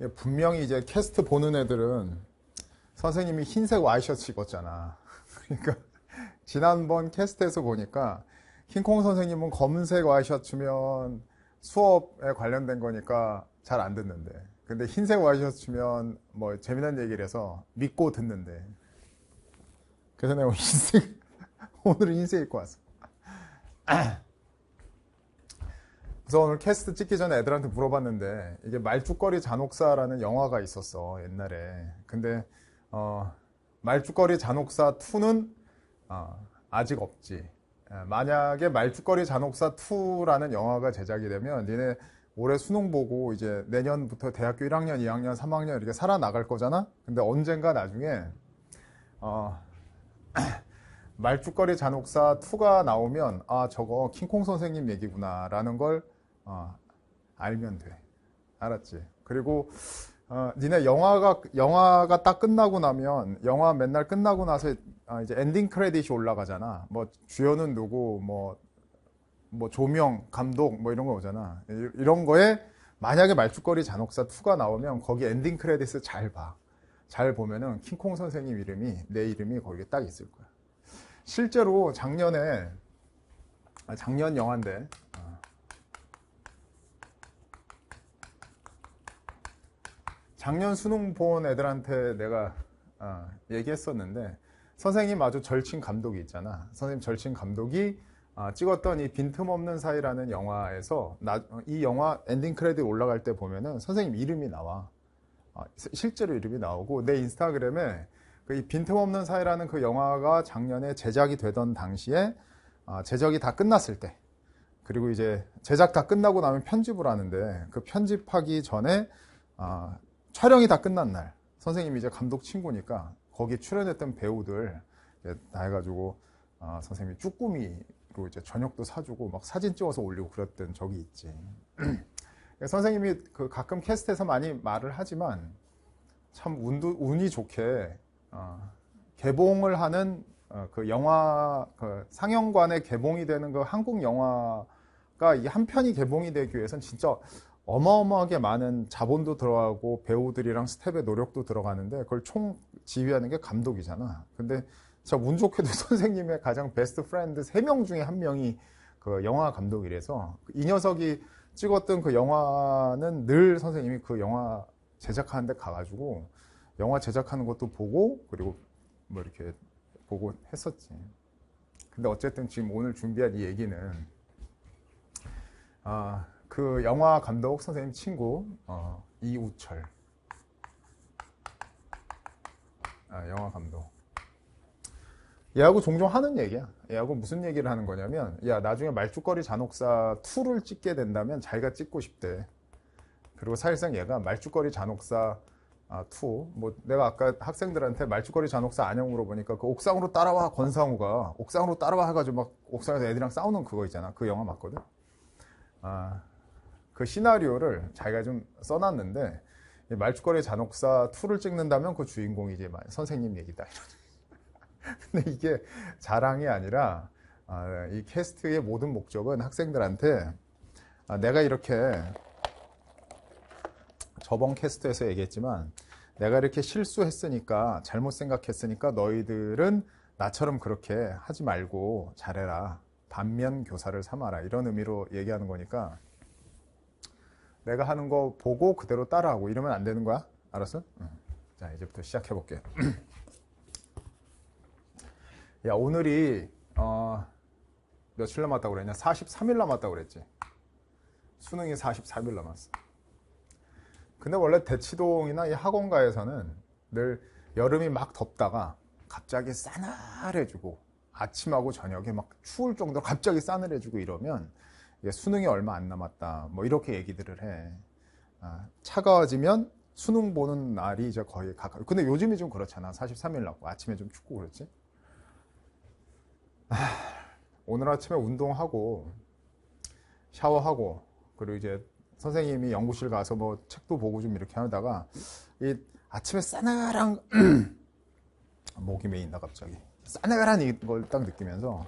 예, 분명히 이제 캐스트 보는 애들은 선생님이 흰색 와이셔츠 입었잖아. 그러니까 지난번 캐스트에서 보니까 킹콩 선생님은 검은색 와이셔츠면 수업에 관련된 거니까 잘 안 듣는데 근데 흰색 와이셔츠면 뭐 재미난 얘기를 해서 믿고 듣는데 그래서 내가 흰색 오늘은 흰색 입고 왔어 그래서 오늘 캐스트 찍기 전에 애들한테 물어봤는데 이게 말죽거리 잔혹사라는 영화가 있었어 옛날에 근데 어, 말죽거리 잔혹사 2는 어, 아직 없지 예, 만약에 말죽거리 잔혹사 2라는 영화가 제작이 되면 니네 올해 수능 보고 이제 내년부터 대학교 1학년 2학년 3학년 이렇게 살아나갈 거잖아 근데 언젠가 나중에 어, 말죽거리 잔혹사 2가 나오면 아 저거 킹콩 선생님 얘기구나 라는 걸 어, 알면 돼. 알았지? 그리고 어, 니네 영화가 영화가 딱 끝나고 나면 영화 맨날 끝나고 나서 어, 이제 엔딩 크레딧이 올라가잖아. 뭐 주연은 누구, 뭐, 뭐 조명, 감독 뭐 이런 거 오잖아. 이런 거에 만약에 말죽거리 잔혹사 2가 나오면 거기 엔딩 크레딧을 잘 봐. 잘 보면은 킹콩 선생님 이름이 내 이름이 거기에 딱 있을 거야. 실제로 작년에 아, 작년 영화인데 작년 수능 본 애들한테 내가 어, 얘기했었는데 선생님 아주 절친 감독이 있잖아. 선생님 절친 감독이 어, 찍었던 이 빈틈없는 사이라는 영화에서 나, 이 영화 엔딩 크레딧 올라갈 때 보면은 선생님 이름이 나와. 어, 실제로 이름이 나오고 내 인스타그램에 그이 빈틈없는 사이라는 그 영화가 작년에 제작이 되던 당시에 제작이 다 끝났을 때 그리고 이제 제작 다 끝나고 나면 편집을 하는데 그 편집하기 전에 아, 촬영이 다 끝난 날 선생님이 이제 감독 친구니까 거기 출연했던 배우들 다 해가지고 아, 선생님이 쭈꾸미로 이제 저녁도 사주고 막 사진 찍어서 올리고 그랬던 적이 있지. 선생님이 그 가끔 캐스트에서 많이 말을 하지만 참 운도, 운이 좋게 어, 개봉을 하는 어, 그 영화 그 상영관에 개봉이 되는 그 한국 영화가 이 한 편이 개봉이 되기 위해선 진짜 어마어마하게 많은 자본도 들어가고 배우들이랑 스텝의 노력도 들어가는데 그걸 총 지휘하는 게 감독이잖아. 근데 저운 좋게도 선생님의 가장 베스트 프렌드 3명 중에 한 명이 그 영화 감독이래서 이 녀석이 찍었던 그 영화는 늘 선생님이 그 영화 제작하는 데 가가지고 영화 제작하는 것도 보고 그리고 뭐 이렇게 보고 했었지. 근데 어쨌든 지금 오늘 준비한 이 얘기는 아그 영화 감독 선생님 친구 어, 이우철 아, 영화 감독 얘하고 종종 하는 얘기야 얘하고 무슨 얘기를 하는 거냐면 야 나중에 말죽거리 잔혹사 2를 찍게 된다면 자기가 찍고 싶대 그리고 사실상 얘가 말죽거리 잔혹사 아, 2. 뭐 내가 아까 학생들한테 말죽거리 잔혹사 안녕 물어보니까 그 옥상으로 따라와 권상우가 옥상으로 따라와 해가지고 막 옥상에서 애들이랑 싸우는 그거 있잖아. 그 영화 맞거든. 아, 그 시나리오를 자기가 좀 써놨는데 말죽거리 잔혹사 2를 찍는다면 그 주인공이 이제 선생님 얘기다 이런. 근데 이게 자랑이 아니라 아, 이 캐스트의 모든 목적은 학생들한테 아, 내가 이렇게 저번 캐스트에서 얘기했지만 내가 이렇게 실수했으니까 잘못 생각했으니까 너희들은 나처럼 그렇게 하지 말고 잘해라 반면 교사를 삼아라 이런 의미로 얘기하는 거니까 내가 하는 거 보고 그대로 따라하고 이러면 안 되는 거야. 알았어? 자, 이제부터 시작해 볼게. 야, 오늘이 어, 며칠 남았다고 그랬냐? 43일 남았다고 그랬지. 수능이 43일 남았어. 근데 원래 대치동이나 이 학원가에서는 늘 여름이 막 덥다가 갑자기 싸늘해지고 아침하고 저녁에 막 추울 정도로 갑자기 싸늘해지고 이러면 수능이 얼마 안 남았다. 뭐 이렇게 얘기들을 해. 아, 차가워지면 수능 보는 날이 이제 거의 가까워. 근데 요즘이 좀 그렇잖아. 43일 났고 아침에 좀 춥고 그렇지. 아, 오늘 아침에 운동하고 샤워하고 그리고 이제 선생님이 연구실 가서 뭐 책도 보고 좀 이렇게 하다가 이 아침에 싸늘한 목이 메인다 갑자기 싸늘한 이걸 딱 느끼면서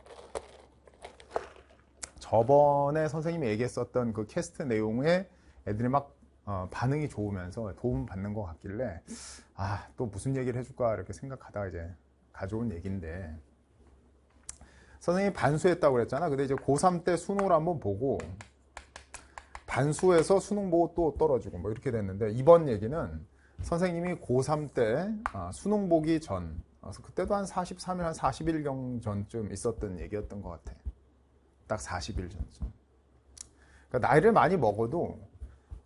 저번에 선생님이 얘기했었던 그 캐스트 내용에 애들이 막 어, 반응이 좋으면서 도움 받는 것 같길래 아 또 무슨 얘기를 해줄까 이렇게 생각하다가 이제 가져온 얘기인데 선생님이 반수했다고 그랬잖아 근데 이제 고3 때 수능을 한번 보고 반수해서 수능 보고 또 떨어지고 뭐 이렇게 됐는데 이번 얘기는 선생님이 고3 때 어, 아, 수능 보기 전 그래서 그때도 한 43일 한 40일 경 전쯤 있었던 얘기였던 것 같아 딱 40일 전쯤. 그러니까 나이를 많이 먹어도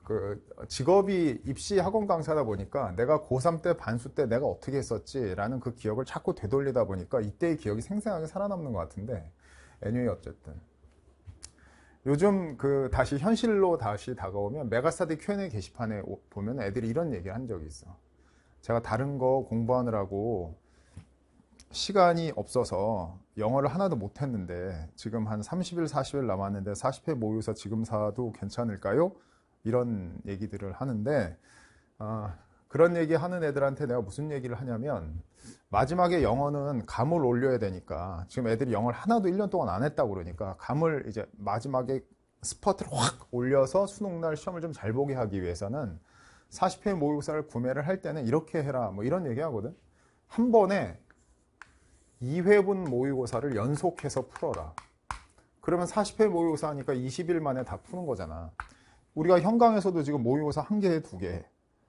그 직업이 입시 학원 강사다 보니까 내가 고3 때 반수 때 내가 어떻게 했었지라는 그 기억을 자꾸 되돌리다 보니까 이때의 기억이 생생하게 살아남는 것 같은데 애니웨이 어쨌든 요즘 그 다시 현실로 다시 다가오면 메가스터디 Q&A 게시판에 보면 애들이 이런 얘기를 한 적이 있어 제가 다른 거 공부하느라고 시간이 없어서 영어를 하나도 못했는데 지금 한 30일, 40일 남았는데 40회 모의고사 지금 사도 괜찮을까요? 이런 얘기들을 하는데 어, 그런 얘기 하는 애들한테 내가 무슨 얘기를 하냐면 마지막에 영어는 감을 올려야 되니까 지금 애들이 영어를 하나도 1년 동안 안 했다고 그러니까 감을 이제 마지막에 스퍼트를 확 올려서 수능날 시험을 좀 잘 보게 하기 위해서는 40회 모의고사를 구매를 할 때는 이렇게 해라 뭐 이런 얘기 하거든 한 번에 2회분 모의고사를 연속해서 풀어라. 그러면 40회 모의고사 하니까 20일 만에 다 푸는 거잖아. 우리가 현강에서도 지금 모의고사 한 개에 두 개.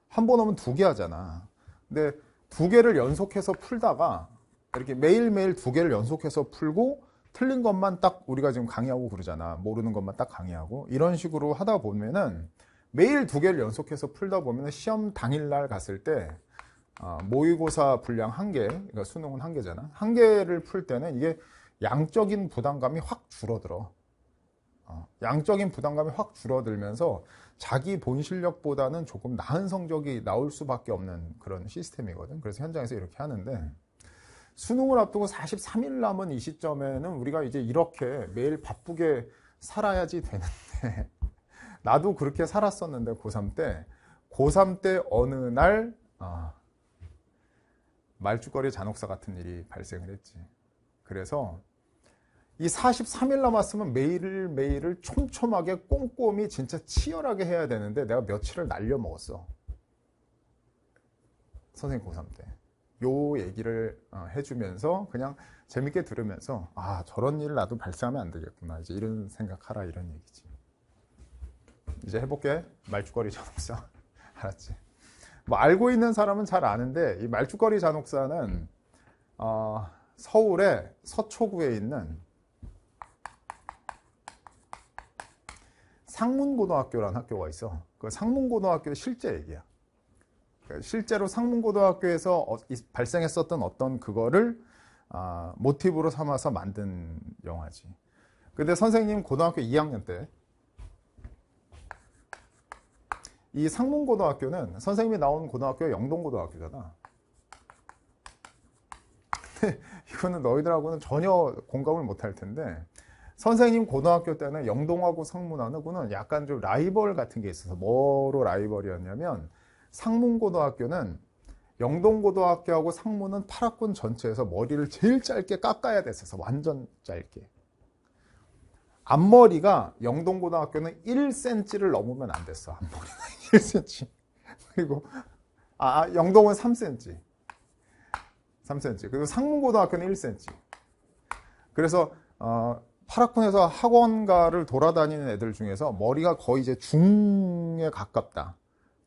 한 번 오면 두 개 하잖아. 근데 두 개를 연속해서 풀다가 이렇게 매일매일 두 개를 연속해서 풀고 틀린 것만 딱 우리가 지금 강의하고 그러잖아. 모르는 것만 딱 강의하고. 이런 식으로 하다 보면은 매일 두 개를 연속해서 풀다 보면은 시험 당일날 갔을 때 어, 모의고사 분량 한 개, 그러니까 수능은 한 개잖아. 한 개를 풀 때는 이게 양적인 부담감이 확 줄어들어. 어, 양적인 부담감이 확 줄어들면서 자기 본 실력보다는 조금 나은 성적이 나올 수밖에 없는 그런 시스템이거든. 그래서 현장에서 이렇게 하는데 수능을 앞두고 43일 남은 이 시점에는 우리가 이제 이렇게 매일 바쁘게 살아야지 되는데 나도 그렇게 살았었는데 고3 때 고3 때 어느 날 아, 말죽거리 잔혹사 같은 일이 발생을 했지. 그래서 이 43일 남았으면 매일매일을 촘촘하게 꼼꼼히 진짜 치열하게 해야 되는데 내가 며칠을 날려먹었어. 선생님 고3 때. 요 얘기를 어, 해주면서 그냥 재밌게 들으면서 아 저런 일 나도 발생하면 안 되겠구나 이제 이런 생각하라 이런 얘기지 이제 해볼게 말죽거리 잔혹사 알았지 뭐 알고 있는 사람은 잘 아는데 이 말죽거리 잔혹사는 어, 서울의 서초구에 있는 상문고등학교라는 학교가 있어. 그 상문고등학교 실제 얘기야. 그러니까 실제로 상문고등학교에서 어, 발생했었던 어떤 그거를 아, 모티브로 삼아서 만든 영화지. 근데 선생님 고등학교 2학년 때이 상문고등학교는 선생님이 나온 고등학교가 영동고등학교잖아. 이거는 너희들하고는 전혀 공감을 못할 텐데 선생님 고등학교 때는 영동하고 상문하고는 약간 좀 라이벌 같은 게 있어서 뭐로 라이벌이었냐면 상문고등학교는 영동고등학교하고 상문은 8학군 전체에서 머리를 제일 짧게 깎아야 됐어서 완전 짧게 앞머리가 영동고등학교는 1cm를 넘으면 안 됐어 앞머리가 1 c m 그리고 아, 아 영동은 3cm. 3cm. 그리고 상문고등학교는 1cm. 그래서 어, 파라콘에서 학원가를 돌아다니는 애들 중에서 머리가 거의 이제 중에 가깝다.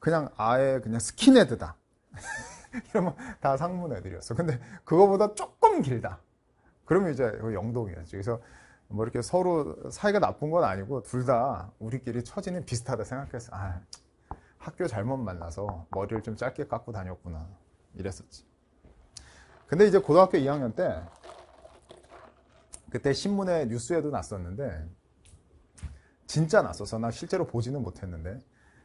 그냥 아예 그냥 스킨헤드다. 이러면 다 상문 애들이었어. 근데 그거보다 조금 길다. 그러면 이제 그 영동이었지. 그래서 뭐 이렇게 서로 사이가 나쁜 건 아니고 둘 다 우리끼리 처지는 비슷하다 생각해서 아, 학교 잘못 만나서 머리를 좀 짧게 깎고 다녔구나 이랬었지 근데 이제 고등학교 2학년 때 그때 신문에 뉴스에도 났었는데 진짜 났었어나 실제로 보지는 못했는데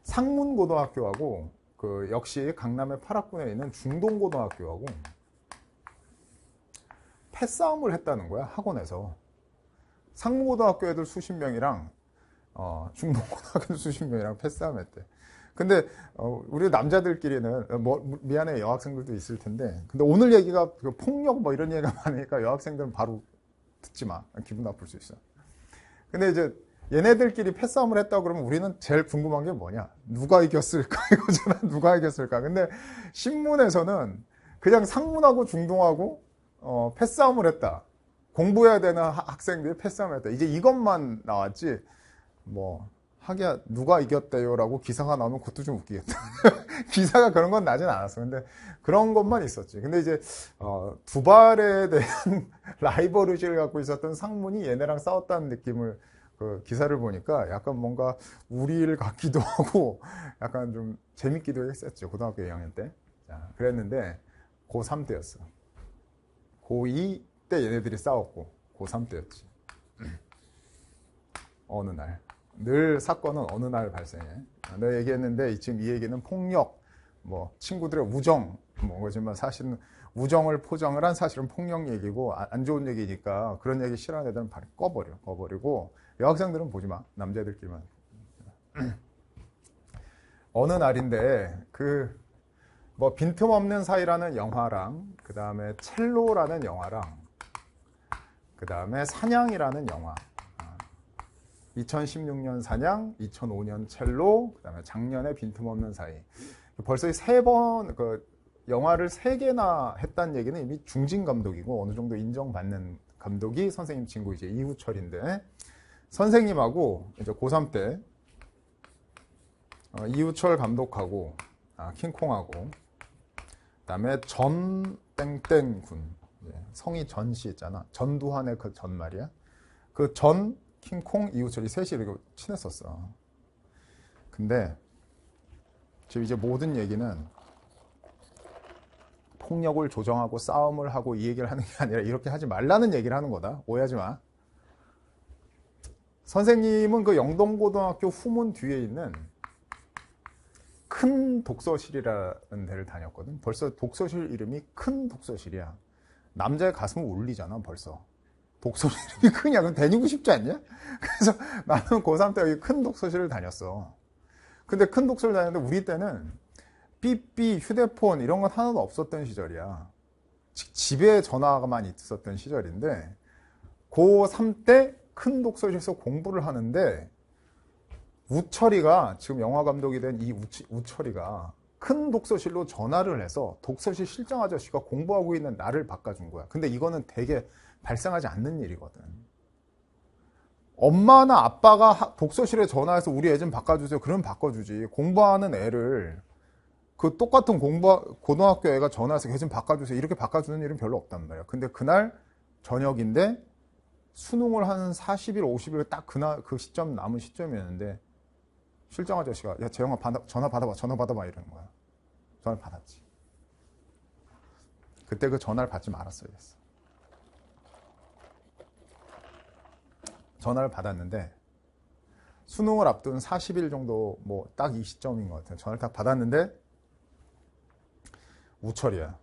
상문고등학교하고 그 역시 강남의 파락군에 있는 중동고등학교하고 패싸움을 했다는 거야 학원에서 상문고등학교 애들 수십 명이랑 어, 중동고등학교 수십 명이랑 패싸움했대 근데 어, 우리 남자들끼리는 어, 뭐, 미안해 여학생들도 있을 텐데 근데 오늘 얘기가 그 폭력 뭐 이런 얘기가 많으니까 여학생들은 바로 듣지 마 기분 나쁠 수 있어 근데 이제 얘네들끼리 패싸움을 했다 그러면 우리는 제일 궁금한 게 뭐냐 누가 이겼을까 이거잖아 누가 이겼을까 근데 신문에서는 그냥 상문하고 중동하고 어, 패싸움을 했다 공부해야 되는 학생들이 패싸움을 했다 이제 이것만 나왔지 뭐 하기야 누가 이겼대요라고 기사가 나오면 그것도 좀 웃기겠다. 기사가 그런 건 나진 않았어. 근데 그런 것만 있었지. 근데 이제 어, 두발에 대한 라이벌 의지를 갖고 있었던 상문이 얘네랑 싸웠다는 느낌을 그 기사를 보니까 약간 뭔가 우리를 같기도 하고 약간 좀 재밌기도 했었죠. 고등학교 2학년 때. 자, 그랬는데 고3 때였어. 고2 때 얘네들이 싸웠고 고3 때였지. 어느 날. 늘 사건은 어느 날 발생해. 아, 내가 얘기했는데 지금 이 얘기는 폭력, 뭐 친구들의 우정 뭐지만 사실은 우정을 포장을 한 사실은 폭력 얘기고 아, 안 좋은 얘기니까 그런 얘기 싫어하는 애들은 바로 꺼버려. 꺼버리고 여학생들은 보지 마. 남자들끼리만. 어느 날인데 그 뭐 빈틈없는 사이라는 영화랑 그다음에 첼로라는 영화랑 그다음에 사냥이라는 영화 2016년 사냥, 2005년 첼로, 그다음에 작년에 빈틈없는 사이. 벌써 세번 그 영화를 세 개나 했다는 얘기는 이미 중진 감독이고 어느 정도 인정받는 감독이 선생님 친구 이제 이우철인데 선생님하고 이제 고3 때 어, 이우철 감독하고 아, 킹콩하고 그다음에 전 땡땡 군 예, 성이 전씨 있잖아 전두환의 그 전 말이야 그전 킹콩, 이웃철이 셋이 이렇게 친했었어. 근데 지금 이제 모든 얘기는 폭력을 조정하고 싸움을 하고 이 얘기를 하는 게 아니라 이렇게 하지 말라는 얘기를 하는 거다. 오해하지 마. 선생님은 그 영동고등학교 후문 뒤에 있는 큰 독서실이라는 데를 다녔거든. 벌써 독서실 이름이 큰 독서실이야. 남자의 가슴을 울리잖아, 벌써. 독서실 이렇게 크냐? 너 다니고 싶지 않냐? 그래서 나는 고3 때 여기 큰 독서실을 다녔어. 근데 큰 독서실 다녔는데 우리 때는 삐삐, 휴대폰 이런 건 하나도 없었던 시절이야. 집에 전화가만 있었던 시절인데 고3 때 큰 독서실에서 공부를 하는데 우철이가 지금 영화 감독이 된 이 우철이가 큰 독서실로 전화를 해서 독서실 실장 아저씨가 공부하고 있는 나를 바꿔준 거야. 근데 이거는 되게 발생하지 않는 일이거든. 엄마나 아빠가 독서실에 전화해서 우리 애 좀 바꿔주세요. 그럼 바꿔주지. 공부하는 애를 그 똑같은 공부 고등학교 애가 전화해서 걔 좀 바꿔주세요. 이렇게 바꿔주는 일은 별로 없단 말이야. 근데 그날 저녁인데 수능을 한 40일, 50일 딱 그날 그 시점 남은 시점이었는데 실장 아저씨가 야 재영아 받아, 전화 받아봐 전화 받아봐 이러는 거야. 전화 를 받았지. 그때 그 전화를 받지 말았어야 했어. 전화를 받았는데 수능을 앞둔 40일 정도 뭐 딱 이 시점인 것 같아요. 전화를 딱 받았는데 우철이야.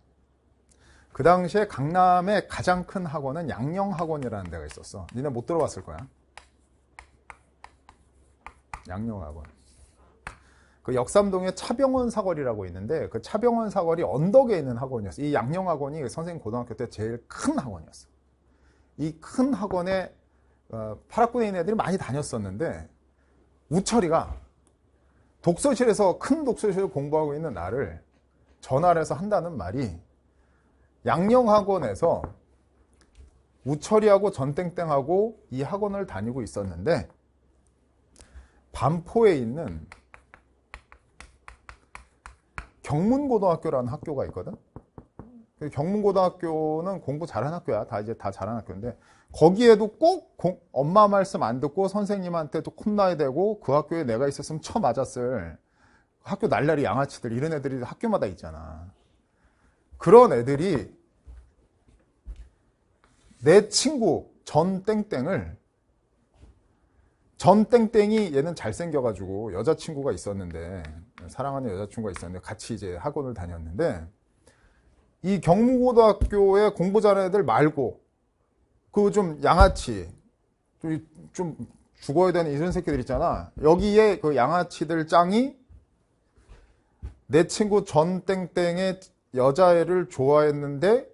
그 당시에 강남의 가장 큰 학원은 양녕학원이라는 데가 있었어. 니네 못 들어봤을 거야. 양녕학원 그 역삼동에 차병원 사거리라고 있는데 그 차병원 사거리 언덕에 있는 학원이었어. 이양녕 학원이 그 선생님 고등학교 때 제일 큰 학원이었어. 이 큰 학원에 어, 8학군에 있는 애들이 많이 다녔었는데 우철이가 독서실에서 큰 독서실을 공부하고 있는 나를 전화를 해서 한다는 말이 양녕학원에서 우철이하고 전땡땡하고 이 학원을 다니고 있었는데 반포에 있는 경문고등학교라는 학교가 있거든. 경문고등학교는 공부 잘한 학교야. 다 이제 다 잘한 학교인데 거기에도 꼭 공, 엄마 말씀 안 듣고 선생님한테도 혼나야 되고 그 학교에 내가 있었으면 쳐 맞았을 학교 날라리 양아치들 이런 애들이 학교마다 있잖아. 그런 애들이 내 친구 전 땡땡을 전 땡땡이 얘는 잘생겨가지고 여자친구가 있었는데 사랑하는 여자친구가 있었는데 같이 이제 학원을 다녔는데 이 경무고등학교에 공부 잘하는 애들 말고 그 좀 양아치 좀, 죽어야 되는 이런 새끼들 있잖아. 여기에 그 양아치들 짱이 내 친구 전 땡땡의 여자애를 좋아했는데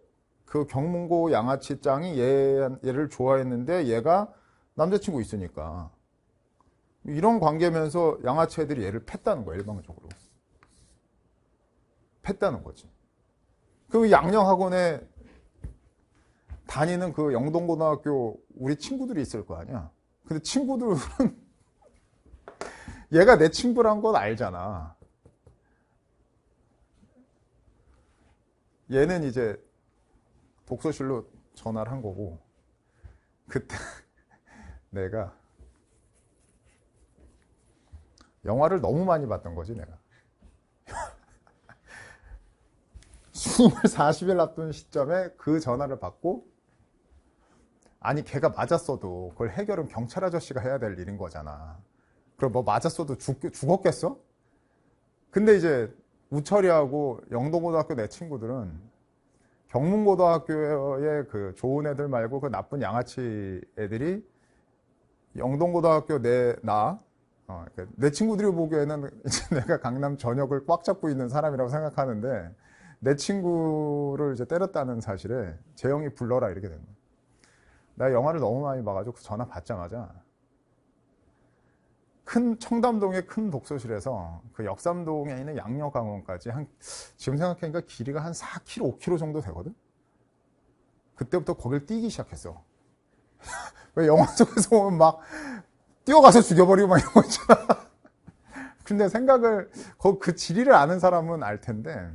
그 경문고 양아치 짱이 얘, 얘를 좋아했는데 얘가 남자친구 있으니까 이런 관계면서 양아치애들이 얘를 팼다는 거야 일방적으로 팼다는 거지 그양녕학원에 다니는 그 영동고등학교 우리 친구들이 있을 거 아니야 근데 친구들은 얘가 내 친구란 건 알잖아 얘는 이제 독서실로 전화를 한 거고 그때 내가 영화를 너무 많이 봤던 거지 내가 수능을 40일 앞둔 시점에 그 전화를 받고 아니 걔가 맞았어도 그걸 해결은 경찰 아저씨가 해야 될 일인 거잖아 그럼 뭐 맞았어도 죽, 죽었겠어? 근데 이제 우철이하고 영동고등학교 내 친구들은 경문고등학교의 그 좋은 애들 말고 그 나쁜 양아치 애들이 영동고등학교 내나 어, 그러니까 내 친구들이 보기에는 이제 내가 강남 전역을 꽉 잡고 있는 사람이라고 생각하는데 내 친구를 이제 때렸다는 사실에 재영이 불러라 이렇게 된거야요나 영화를 너무 많이 봐가지고 전화 받자마자 큰 청담동의 큰 독서실에서 그 역삼동에 있는 양력강원까지 한 지금 생각하니까 길이가 한 4km, 5km 정도 되거든. 그때부터 거길 뛰기 시작했어. 왜 영화 속에서 보면 막 뛰어가서 죽여버리고 막 이런 거 있잖아. 근데 생각을, 그, 그 지리를 아는 사람은 알 텐데,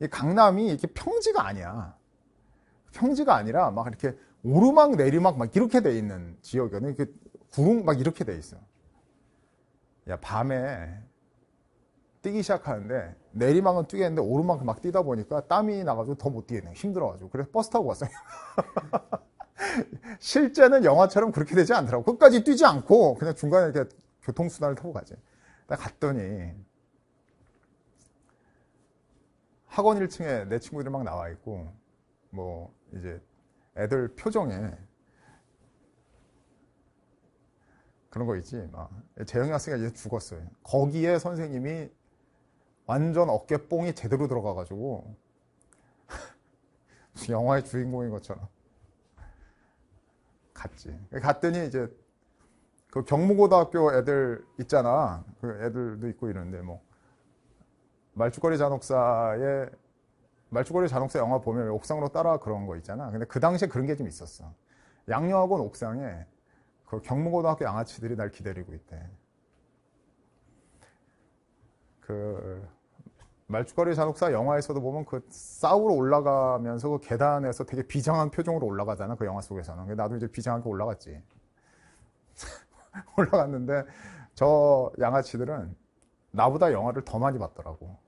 이 강남이 이렇게 평지가 아니야. 평지가 아니라 막 이렇게 오르막 내리막 막 이렇게 돼 있는 지역이거든. 이렇게 구릉 막 이렇게 돼 있어. 야, 밤에 뛰기 시작하는데 내리막은 뛰겠는데 오르막 막 뛰다 보니까 땀이 나가지고 더 못 뛰겠네. 힘들어가지고. 그래서 버스 타고 왔어요. 실제는 영화처럼 그렇게 되지 않더라고. 끝까지 뛰지 않고 그냥 중간에 이렇게 교통수단을 타고 가지. 갔더니 학원 1층에 내 친구들이 막 나와 있고 뭐 이제 애들 표정에 그런 거 있지. 막 재영이 학생이 이제 죽었어요. 거기에 선생님이 완전 어깨뽕이 제대로 들어가가지고 영화의 주인공인 것처럼 갔지. 갔더니 이제 그 경무고등학교 애들 있잖아. 그 애들도 있고 이런데 뭐 말죽거리 잔혹사의 말죽거리 잔혹사 영화 보면 옥상으로 따라 그런 거 있잖아. 근데 그 당시에 그런 게 좀 있었어. 양녀학원 옥상에 그 경무고등학교 양아치들이 날 기다리고 있대. 그 말죽거리 잔혹사 영화에서도 보면 그 싸우러 올라가면서 그 계단에서 되게 비장한 표정으로 올라가잖아. 그 영화 속에서는. 나도 이제 비장하게 올라갔지. 올라갔는데 저 양아치들은 나보다 영화를 더 많이 봤더라고.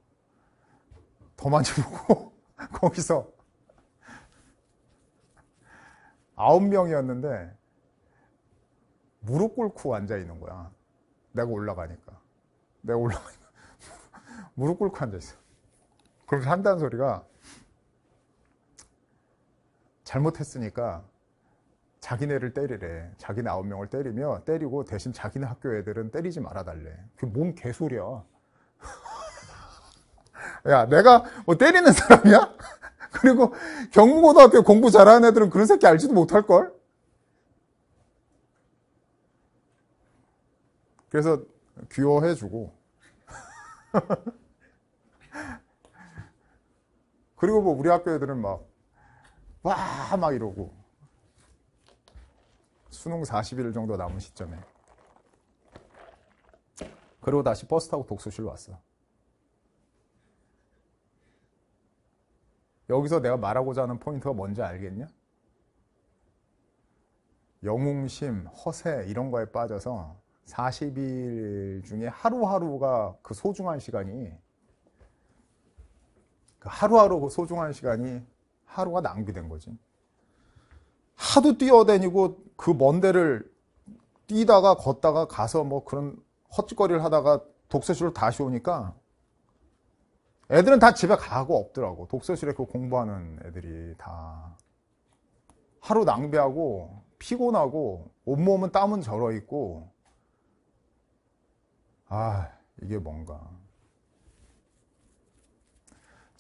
더 많이 보고 거기서 아홉 명이었는데 무릎 꿇고 앉아 있는 거야. 내가 올라가니까. 내가 올라가니까. 무릎 꿇고 앉아있어. 그럼 한다는 소리가 잘못했으니까 자기네를 때리래. 자기네 아홉 명을 때리며 때리고 대신 자기네 학교 애들은 때리지 말아달래. 그게 뭔 개소리야. 야, 내가 뭐 때리는 사람이야? 그리고 경무고등학교 공부 잘하는 애들은 그런 새끼 알지도 못할걸? 그래서 귀여워해주고 그리고 뭐 우리 학교 애들은 막, 와! 막 이러고. 수능 40일 정도 남은 시점에. 그리고 다시 버스 타고 독서실 왔어. 여기서 내가 말하고자 하는 포인트가 뭔지 알겠냐? 영웅심, 허세 이런 거에 빠져서 40일 중에 하루하루가 그 소중한 시간이 그 하루하루 그 소중한 시간이 하루가 낭비된 거지. 하도 뛰어다니고 그 먼 데를 뛰다가 걷다가 가서 뭐 그런 헛짓거리를 하다가 독서실로 다시 오니까 애들은 다 집에 가고 없더라고. 독서실에 그 공부하는 애들이 다 하루 낭비하고 피곤하고 온몸은 땀은 절어 있고 아, 이게 뭔가.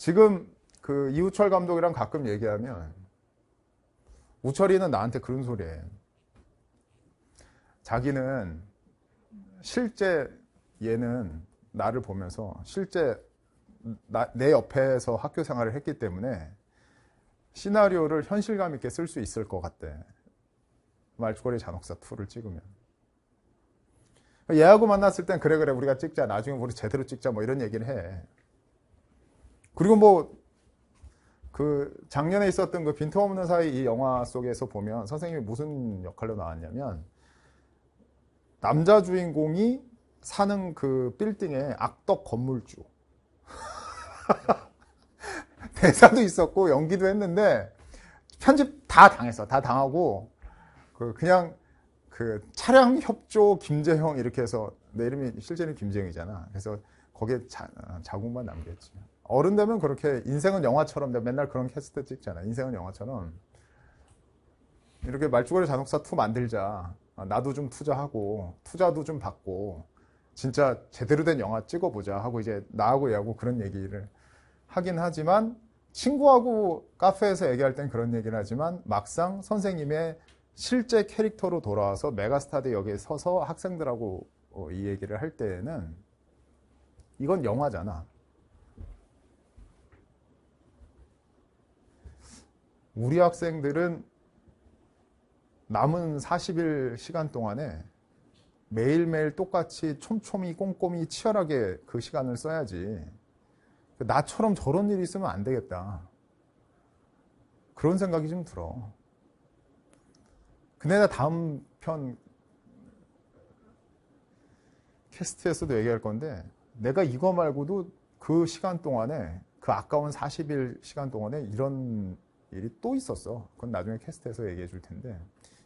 지금 그 이우철 감독이랑 가끔 얘기하면 우철이는 나한테 그런 소리해. 자기는 실제 얘는 나를 보면서 실제 나, 내 옆에서 학교 생활을 했기 때문에 시나리오를 현실감 있게 쓸 수 있을 것 같대. 말초거리 잔혹사 2를 찍으면. 얘하고 만났을 땐 그래 그래 우리가 찍자 나중에 우리 제대로 찍자 뭐 이런 얘기를 해. 그리고 뭐 그 작년에 있었던 그 빈틈없는 사이 이 영화 속에서 보면 선생님이 무슨 역할로 나왔냐면 남자 주인공이 사는 그 빌딩의 악덕 건물주 대사도 있었고 연기도 했는데 편집 다 당했어 다 당하고 그 그냥 그 차량 협조 김재형 이렇게 해서 내 이름이 실제는 김재형이잖아 그래서 거기에 자, 자국만 남겼지. 어른 되면 그렇게 인생은 영화처럼 내가 맨날 그런 캐스트 찍잖아. 인생은 영화처럼 이렇게 말주거리 잔혹사 2 만들자. 아, 나도 좀 투자하고 투자도 좀 받고 진짜 제대로 된 영화 찍어보자 하고 이제 나하고 얘하고 그런 얘기를 하긴 하지만 친구하고 카페에서 얘기할 땐 그런 얘기를 하지만 막상 선생님의 실제 캐릭터로 돌아와서 메가스타드 역에 서서 학생들하고 어, 이 얘기를 할 때에는 이건 영화잖아. 우리 학생들은 남은 40일 시간 동안에 매일매일 똑같이 촘촘히 꼼꼼히 치열하게 그 시간을 써야지 그 나처럼 저런 일이 있으면 안 되겠다. 그런 생각이 좀 들어. 근데 나 다음 편 캐스트에서도 얘기할 건데 내가 이거 말고도 그 시간 동안에 그 아까운 40일 시간 동안에 이런 일이 또 있었어. 그건 나중에 캐스트에서 얘기해 줄 텐데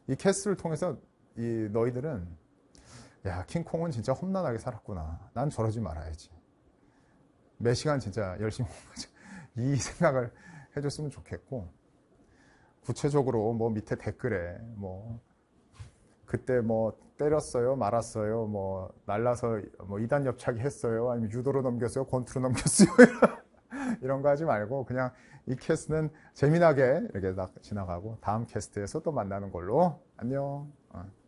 이 캐스트를 통해서 이 너희들은 야 킹콩은 진짜 험난하게 살았구나. 난 저러지 말아야지. 매 시간 진짜 열심히 이 생각을 해줬으면 좋겠고 구체적으로 뭐 밑에 댓글에 뭐 그때 뭐 때렸어요, 말았어요, 뭐 날라서 뭐 이단 엽차기 했어요, 아니면 유도로 넘겼어요, 권투로 넘겼어요. 이런 거 하지 말고 그냥 이 캐스트는 재미나게 이렇게 지나가고 다음 캐스트에서 또 만나는 걸로 안녕. 어.